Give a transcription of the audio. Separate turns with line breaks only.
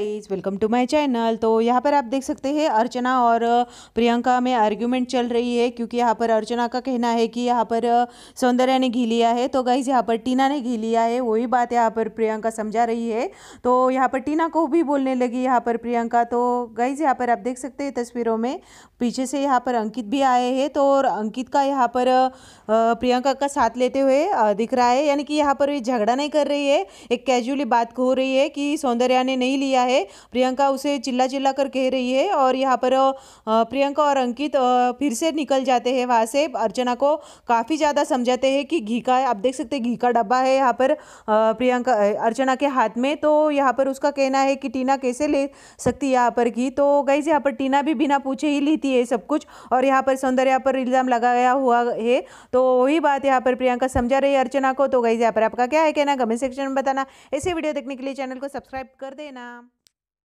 welcome to my channel तो यहाँ पर आप देख सकते हैं अर्चना और प्रियंका में आर्ग्यूमेंट चल रही है क्योंकि यहाँ पर अर्चना का कहना है कि यहाँ पर सौंदर्या ने घी लिया है तो गाइज यहाँ पर टीना ने घी लिया है वही बात यहाँ पर प्रियंका समझा रही है तो यहाँ पर टीना को भी बोलने लगी यहाँ पर प्रियंका तो गाइज यहाँ पर आप देख सकते हैं तस्वीरों में पीछे से यहाँ पर अंकित भी आए हैं तो और अंकित का यहाँ पर प्रियंका का साथ लेते हुए दिख रहा है यानी कि यहाँ पर झगड़ा नहीं कर रही है एक कैजुअली बात हो रही है कि सौंदर्या ने नहीं लिया है प्रियंका उसे चिल्ला चिल्ला कर कह रही है और यहाँ पर प्रियंका और अंकित फिर से निकल जाते हैं वहाँ से अर्चना को काफ़ी ज़्यादा समझाते हैं कि घी का आप देख सकते हैं घी का डब्बा है यहाँ पर प्रियंका अर्चना के हाथ में तो यहाँ पर उसका कहना है कि टीना कैसे ले सकती है यहाँ पर घी तो गई यहाँ पर टीना भी बिना पूछे ही लेती है सब कुछ और यहाँ पर सौंदर्य पर इल्ज़ाम लगाया हुआ है तो वही बात यहाँ पर प्रियंका समझा रही है अर्चना को तो गई यहाँ पर आपका क्या है कहना कमेंट सेक्शन में बताना ऐसे वीडियो देखने के लिए चैनल को सब्सक्राइब कर देना